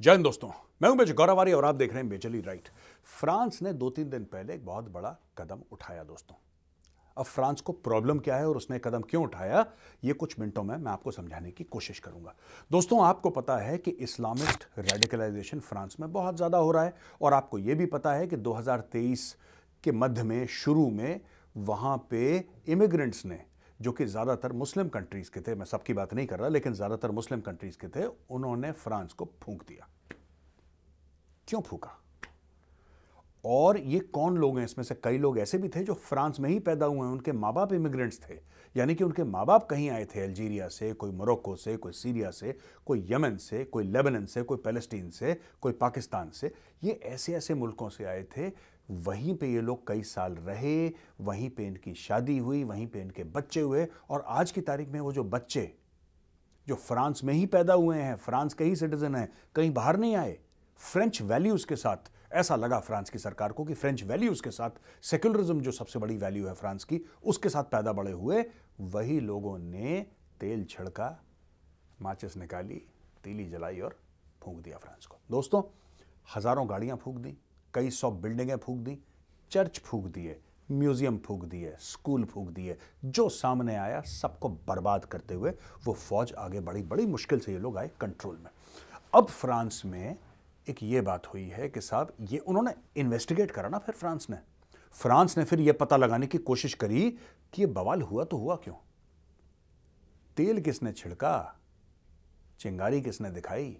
जय हिंद दोस्तों मैं हूं गौरवारी और आप देख रहे हैं बेचली राइट फ्रांस ने दो तीन दिन पहले एक बहुत बड़ा कदम उठाया दोस्तों अब फ्रांस को प्रॉब्लम क्या है और उसने कदम क्यों उठाया ये कुछ मिनटों में मैं आपको समझाने की कोशिश करूंगा दोस्तों आपको पता है कि इस्लामिस्ट रेडिकलाइजेशन फ्रांस में बहुत ज़्यादा हो रहा है और आपको यह भी पता है कि 2023 के मध्य में शुरू में वहां पे इमिग्रेंट्स ने जो कि ज़्यादातर मुस्लिम कंट्रीज़ के थे मैं सबकी बात नहीं कर रहा लेकिन ज़्यादातर मुस्लिम कंट्रीज़ के थे उन्होंने फ्रांस को फूंक दिया क्यों फूका और ये कौन लोग हैं इसमें से कई लोग ऐसे भी थे जो फ्रांस में ही पैदा हुए हैं उनके माँ बाप इमिग्रेंट्स थे यानी कि उनके माँ बाप कहीं आए थे अल्जीरिया से कोई मोरक्को से कोई सीरिया से कोई यमन से कोई लेबनन से कोई पैलेस्टीन से कोई पाकिस्तान से ये ऐसे ऐसे मुल्कों से आए थे वहीं पे ये लोग कई साल रहे वहीं पे इनकी शादी हुई वहीं पे इनके बच्चे हुए और आज की तारीख में वो जो बच्चे जो फ्रांस में ही पैदा हुए हैं फ्रांस के ही सिटीजन हैं कहीं बाहर नहीं आए फ्रेंच वैल्यूज़ के साथ ऐसा लगा फ्रांस की सरकार को कि फ्रेंच वैल्यूज़ के साथ सेक्युलरिज्म जो सबसे बड़ी वैल्यू है फ्रांस की उसके साथ पैदा बड़े हुए वही लोगों ने तेल छिड़का माचिस निकाली तीली जलाई और फूंक दिया फ्रांस को दोस्तों हज़ारों गाड़ियां फूंक दी कई सौ बिल्डिंगें फूक दी चर्च फूक दिए म्यूजियम फूक दिए स्कूल फूक दिए जो सामने आया सबको बर्बाद करते हुए वो फौज आगे बढ़ी बड़ी मुश्किल से ये लोग आए कंट्रोल में अब फ्रांस में एक ये बात हुई है कि साहब ये उन्होंने इन्वेस्टिगेट करा ना फिर फ्रांस ने फ्रांस ने फिर यह पता लगाने की कोशिश करी कि यह बवाल हुआ तो हुआ क्यों तेल किसने छिड़का चिंगारी किसने दिखाई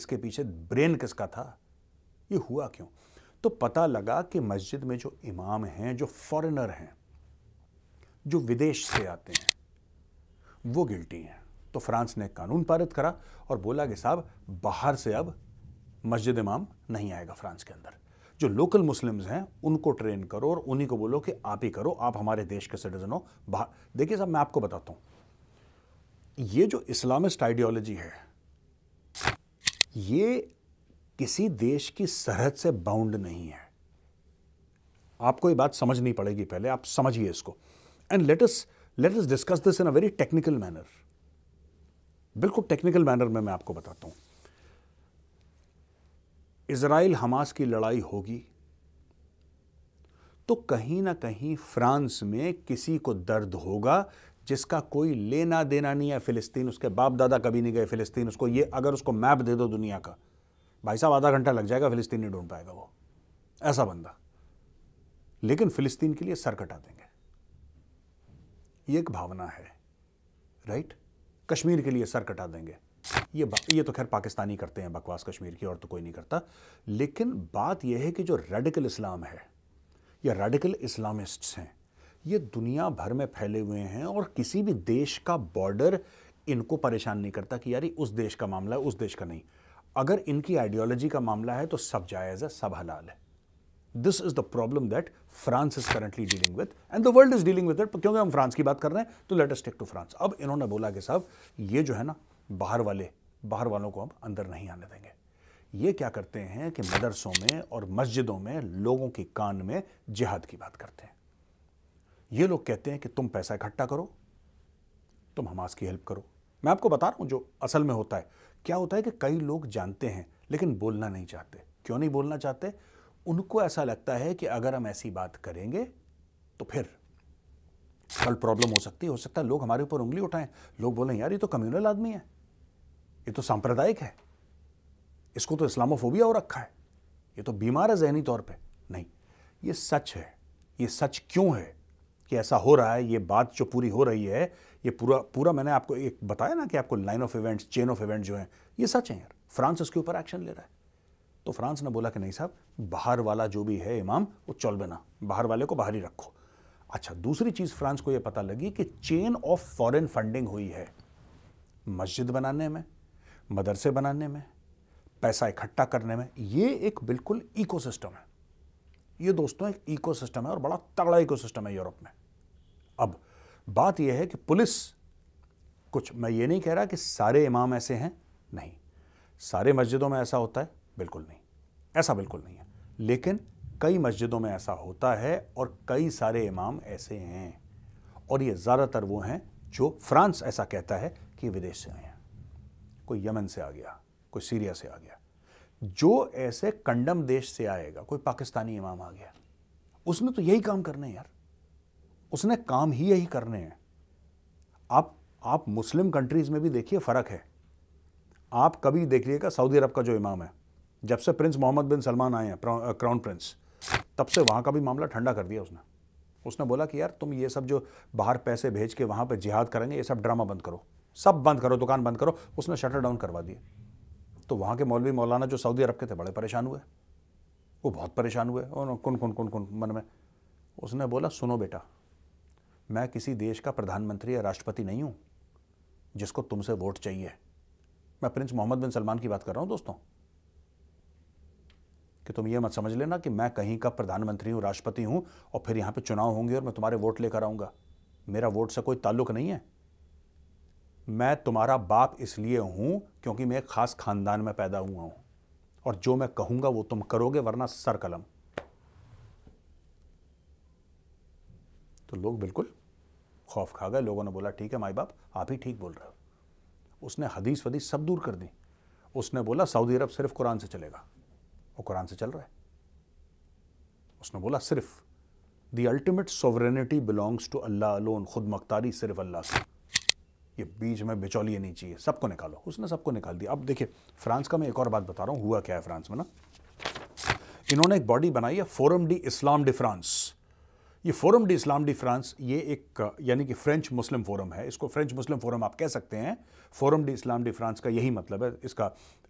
इसके पीछे ब्रेन किसका था ये हुआ क्यों तो पता लगा कि मस्जिद में जो इमाम हैं जो फॉरेनर हैं जो विदेश से आते हैं वो गिल्टी हैं तो फ्रांस ने कानून पारित करा और बोला कि साहब बाहर से अब मस्जिद इमाम नहीं आएगा फ्रांस के अंदर जो लोकल मुस्लिम्स हैं उनको ट्रेन करो और उन्हीं को बोलो कि आप ही करो आप हमारे देश के सिटीजन हो बाहर देखिए साहब मैं आपको बताता हूँ ये जो इस्लामिस्ट आइडियोलॉजी है ये किसी देश की सरहद से बाउंड नहीं है आपको ये बात समझनी पड़ेगी पहले आप समझिए इसको and let us let us discuss this in a very technical manner बिल्कुल टेक्निकल मैनर में मैं आपको बताता हूं इसराइल हमास की लड़ाई होगी तो कहीं ना कहीं फ्रांस में किसी को दर्द होगा जिसका कोई लेना देना नहीं है फिलिस्तीन उसके बाप दादा कभी नहीं गए फिलिस्तीन उसको ये अगर उसको मैप दे दो दुनिया का भाई साहब आधा घंटा लग जाएगा फिलिस्तीन नहीं ढूंढ पाएगा वो ऐसा बंदा लेकिन फिलिस्तीन के लिए सर कटा देंगे ये एक भावना है राइट कश्मीर के लिए सर कटा देंगे ये ये तो खैर पाकिस्तानी करते हैं बकवास कश्मीर की और तो कोई नहीं करता लेकिन बात यह है कि जो रेडिकल इस्लाम है या रेडिकल इस्लामिस्ट्स हैं ये दुनिया भर में फैले हुए हैं और किसी भी देश का बॉर्डर इनको परेशान नहीं करता कि यार उस देश का मामला है उस देश का नहीं अगर इनकी आइडियोलॉजी का मामला है तो सब जायज है सब हलाल है this is the problem that France is currently dealing with and the world is dealing with it क्योंकि हम फ्रांस की बात कर रहे हैं तो let us take to France अब इन्होंने बोला कि साहब ये जो है ना बाहर वाले बाहर वालों को हम अंदर नहीं आने देंगे ये क्या करते हैं कि मदरसों में और मस्जिदों में लोगों के कान में जिहाद की बात करते हैं ये लोग कहते हैं कि तुम पैसा इकट्ठा करो तुम हमास की हेल्प करो मैं आपको बता रहा हूं जो असल में होता है क्या होता है कि कई लोग जानते हैं लेकिन बोलना नहीं चाहते क्यों नहीं बोलना चाहते उनको ऐसा लगता है कि अगर हम ऐसी बात करेंगे तो फिर कल प्रॉब्लम हो सकती है हो सकता है लोग हमारे ऊपर उंगली उठाएं लोग बोलें यार ये तो कम्युनल आदमी है ये तो सांप्रदायिक है इसको तो इस्लामोफोबिया हो रखा है ये तो बीमार है जहनी तौर पर नहीं ये सच है ये सच क्यों है कि ऐसा हो रहा है ये बात जो पूरी हो रही है ये पूरा पूरा मैंने आपको एक बताया ना कि आपको line of events chain of event जो हैं ये सच है यार फ्रांस उसके ऊपर एक्शन ले रहा है तो फ्रांस ने बोला कि नहीं साहब बाहर वाला जो भी है इमाम वो चल बना बाहर वाले को बाहर ही रखो अच्छा दूसरी चीज़ फ्रांस को ये पता लगी कि चेन ऑफ फॉरेन फंडिंग हुई है मस्जिद बनाने में मदरसे बनाने में पैसा इकट्ठा करने में ये एक बिल्कुल इकोसिस्टम है ये दोस्तों एक इकोसिस्टम है और बड़ा तगड़ा इकोसिस्टम है यूरोप में अब बात यह है कि पुलिस कुछ मैं ये नहीं कह रहा कि सारे इमाम ऐसे हैं नहीं सारे मस्जिदों में ऐसा होता है बिल्कुल नहीं ऐसा बिल्कुल नहीं है लेकिन कई मस्जिदों में ऐसा होता है और कई सारे इमाम ऐसे हैं और ये ज़्यादातर वो हैं जो फ्रांस ऐसा कहता है कि विदेश से आए हैं कोई यमन से आ गया कोई सीरिया से आ गया जो ऐसे कंडम देश से आएगा कोई पाकिस्तानी इमाम आ गया उसने तो यही काम करने हैं यार उसने काम ही यही करने हैं आप आप मुस्लिम कंट्रीज़ में भी देखिए फ़र्क है आप कभी देख लीजिएगा सऊदी अरब का जो इमाम है जब से प्रिंस मोहम्मद बिन सलमान आए हैं क्राउन प्रिंस तब से वहां का भी मामला ठंडा कर दिया उसने उसने बोला कि यार तुम ये सब जो बाहर पैसे भेज के वहां पर जिहाद करेंगे ये सब ड्रामा बंद करो सब बंद करो दुकान बंद करो उसने शटर डाउन करवा दिया तो वहाँ के मौलवी मौलाना जो सऊदी अरब के थे बड़े परेशान हुए वो बहुत परेशान हुए और कुन कुन कुन कुन मन में उसने बोला सुनो बेटा मैं किसी देश का प्रधानमंत्री या राष्ट्रपति नहीं हूँ जिसको तुमसे वोट चाहिए मैं प्रिंस मोहम्मद बिन सलमान की बात कर रहा हूँ दोस्तों कि तुम ये मत समझ लेना कि मैं कहीं का प्रधानमंत्री हूँ राष्ट्रपति हूँ और फिर यहाँ पे चुनाव होंगे और मैं तुम्हारे वोट लेकर आऊँगा मेरा वोट से कोई ताल्लुक नहीं है मैं तुम्हारा बाप इसलिए हूँ क्योंकि मैं एक ख़ास ख़ानदान में पैदा हुआ हूँ और जो मैं कहूँगा वो तुम करोगे वरना सर कलम तो लोग बिल्कुल खौफ खा गए लोगों ने बोला ठीक है माई बाप आप ही ठीक बोल रहे हो उसने हदीस वदीस सब दूर कर दी उसने बोला सऊदी अरब सिर्फ कुरान से चलेगा वो कुरान से चल रहा है उसने बोला सिर्फ the ultimate sovereignty belongs to Allah alone खुद मख्तारी सिर्फ अल्लाह से ये बीच में बिचौलिए नहीं चाहिए सबको निकालो उसने सबको निकाल दिया अब देखिए फ्रांस का मैं एक और बात बता रहा हूँ हुआ क्या है फ्रांस में ना इन्होंने एक बॉडी बनाई है forum de Islam de France ये forum de Islam de France ये एक यानी कि फ्रेंच मुस्लिम फोरम है इसको फ्रेंच मुस्लिम फोरम आप कह सकते हैं forum de Islam de France का यही मतलब है इसका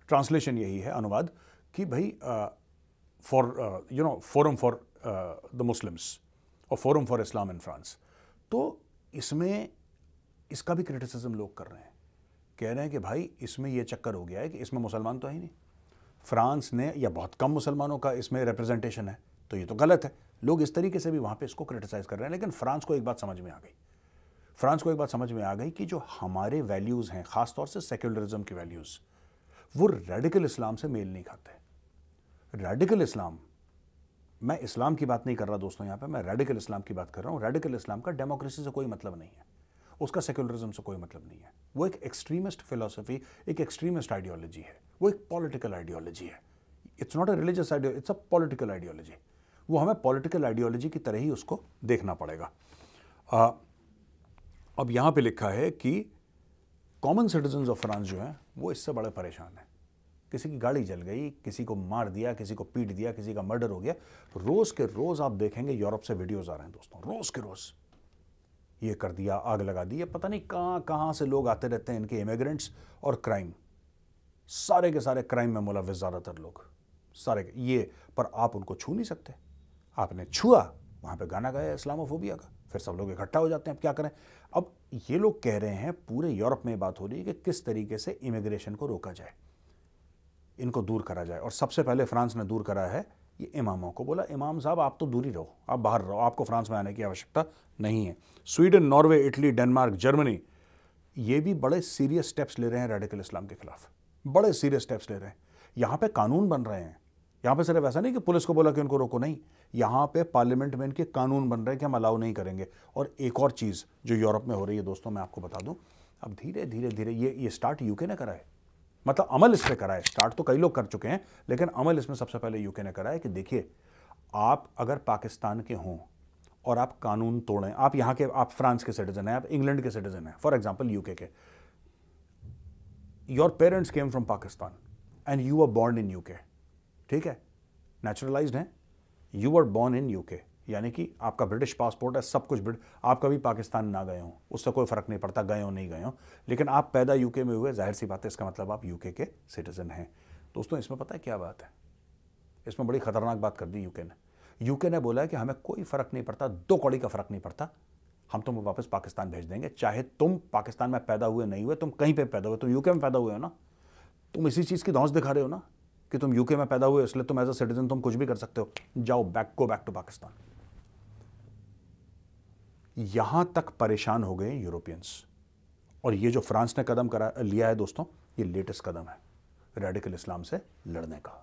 ट्रांसलेशन यही है अनुवाद कि भाई for you know forum for the Muslims और forum for Islam in France तो इसमें इसका भी क्रिटिसिज्म लोग कर रहे हैं कह रहे हैं कि भाई इसमें यह चक्कर हो गया है कि इसमें मुसलमान तो है ही नहीं फ्रांस ने या बहुत कम मुसलमानों का इसमें रिप्रेजेंटेशन है तो ये तो गलत है लोग इस तरीके से भी वहाँ पे इसको क्रिटिसाइज़ कर रहे हैं लेकिन फ्रांस को एक बात समझ में आ गई फ्रांस को एक बात समझ में आ गई कि जो हमारे वैल्यूज़ हैं ख़ासतौर से सेक्युलरिज्म के वैल्यूज़ वो रेडिकल इस्लाम से मेल नहीं खाते रेडिकल इस्लाम मैं इस्लाम की बात नहीं कर रहा दोस्तों यहाँ पे मैं रेडिकल इस्लाम की बात कर रहा हूँ रेडिकल इस्लाम का डेमोक्रेसी से कोई मतलब नहीं है उसका सेकुलरिज्म से कोई मतलब नहीं है वो एक एक्सट्रीमिस्ट फिलोसफी एक एक्सट्रीमिस्ट आइडियोलॉजी है वो एक पॉलिटिकल आइडियोलॉजी है it's not a religious ideo it's a political ideology वो हमें पॉलिटिकल आइडियोलॉजी की तरह ही उसको देखना पड़ेगा आ, अब यहाँ पे लिखा है कि कॉमन सिटीजन ऑफ फ्रांस जो हैं वो इससे बड़े परेशान हैं किसी की गाड़ी जल गई किसी को मार दिया किसी को पीट दिया किसी का मर्डर हो गया रोज़ के रोज़ आप देखेंगे यूरोप से वीडियोज़ आ रहे हैं दोस्तों रोज़ के रोज़ ये कर दिया आग लगा दी ये पता नहीं कहाँ कहाँ से लोग आते रहते हैं इनके इमिग्रेंट्स और क्राइम सारे के सारे क्राइम में मुलवि ज़्यादातर लोग सारे के ये पर आप उनको छू नहीं सकते आपने छुआ वहाँ पे गाना गाया इस्लामोफोबिया का फिर सब लोग इकट्ठा हो जाते हैं अब क्या करें अब ये लोग कह रहे हैं पूरे यूरोप में बात हो रही है कि किस तरीके से इमिग्रेशन को रोका जाए इनको दूर करा जाए और सबसे पहले फ्रांस ने दूर करा है ये इमामों को बोला इमाम साहब आप तो दूरी रहो आप बाहर रहो आपको फ्रांस में आने की आवश्यकता नहीं है Sweden Norway Italy Denmark Germany ये भी बड़े सीरियस स्टेप्स ले रहे हैं रेडिकल इस्लाम के खिलाफ बड़े सीरियस स्टेप्स ले रहे हैं यहाँ पे कानून बन रहे हैं यहाँ पे सिर्फ ऐसा नहीं कि पुलिस को बोला कि उनको रोको नहीं यहाँ पे पार्लियामेंट में इनके कानून बन रहे हैं कि हम अलाउ नहीं करेंगे और एक और चीज़ जो यूरोप में हो रही है दोस्तों मैं आपको बता दूँ अब धीरे धीरे धीरे ये ये स्टार्ट यूके ने करा है मतलब अमल इस पर कराए स्टार्ट तो कई लोग कर चुके हैं लेकिन अमल इसमें सबसे पहले यूके ने करा है कि देखिए आप अगर पाकिस्तान के हों और आप कानून तोड़ें आप यहाँ के आप फ्रांस के सिटीजन हैं आप इंग्लैंड के सिटीजन हैं फॉर एग्जाम्पल यूके के your parents came from Pakistan and you are born in UK ठीक है नेचुरलाइज्ड हैं you are born in UK यानी कि आपका ब्रिटिश पासपोर्ट है सब कुछ ब्रिटिश आप कभी पाकिस्तान ना गए हो उससे कोई फ़र्क नहीं पड़ता गए हो नहीं गए हो लेकिन आप पैदा यूके में हुए जाहिर सी बात है इसका मतलब आप यूके के सिटीज़न हैं दोस्तों इसमें पता है क्या बात है इसमें बड़ी ख़तरनाक बात कर दी यूके ने यूके ने बोला है कि हमें कोई फ़र्क नहीं पड़ता दो कौड़ी का फ़र्क नहीं पड़ता हम तुम वापस पाकिस्तान भेज देंगे चाहे तुम पाकिस्तान में पैदा हुए नहीं हुए तुम कहीं पर पैदा हुए तुम यूके में पैदा हुए हो ना तुम इसी चीज़ की धौस दिखा रहे हो ना कि तुम यूके में पैदा हुए इसलिए तुम एज अ सिटीजन तुम कुछ भी कर सकते हो जाओ back go back to Pakistan यहां तक परेशान हो गए यूरोपियंस और ये जो फ्रांस ने कदम करा लिया है दोस्तों ये लेटेस्ट कदम है रेडिकल इस्लाम से लड़ने का